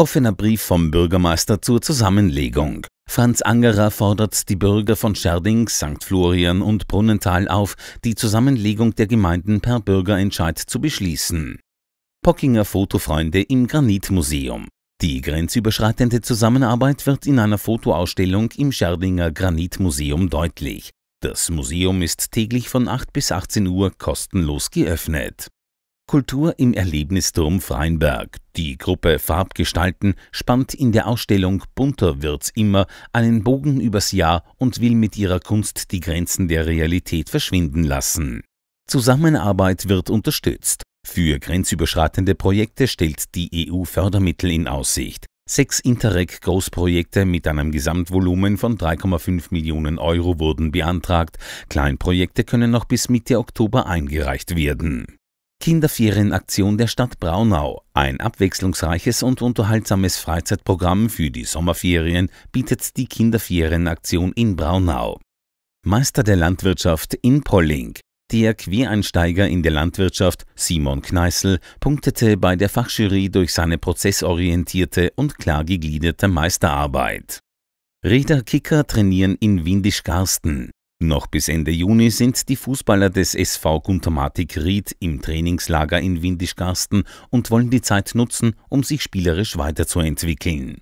Offener Brief vom Bürgermeister zur Zusammenlegung. Franz Angerer fordert die Bürger von Scherding, St. Florian und Brunnenthal auf, die Zusammenlegung der Gemeinden per Bürgerentscheid zu beschließen. Pockinger Fotofreunde im Granitmuseum. Die grenzüberschreitende Zusammenarbeit wird in einer Fotoausstellung im Scherdinger Granitmuseum deutlich. Das Museum ist täglich von 8 bis 18 Uhr kostenlos geöffnet. Kultur im Erlebnisturm Freienberg. Die Gruppe Farbgestalten spannt in der Ausstellung Bunter wird's immer einen Bogen übers Jahr und will mit ihrer Kunst die Grenzen der Realität verschwinden lassen. Zusammenarbeit wird unterstützt. Für grenzüberschreitende Projekte stellt die EU Fördermittel in Aussicht. Sechs Interreg-Großprojekte mit einem Gesamtvolumen von 3,5 Millionen Euro wurden beantragt. Kleinprojekte können noch bis Mitte Oktober eingereicht werden. Kinderferienaktion der Stadt Braunau. Ein abwechslungsreiches und unterhaltsames Freizeitprogramm für die Sommerferien bietet die Kinderferienaktion in Braunau. Meister der Landwirtschaft in Polling. Der Quereinsteiger in der Landwirtschaft Simon Kneißl punktete bei der Fachjury durch seine prozessorientierte und klar gegliederte Meisterarbeit. Räder Kicker trainieren in Windischgarsten. Noch bis Ende Juni sind die Fußballer des SV Guntermatik Ried im Trainingslager in Windischgarsten und wollen die Zeit nutzen, um sich spielerisch weiterzuentwickeln.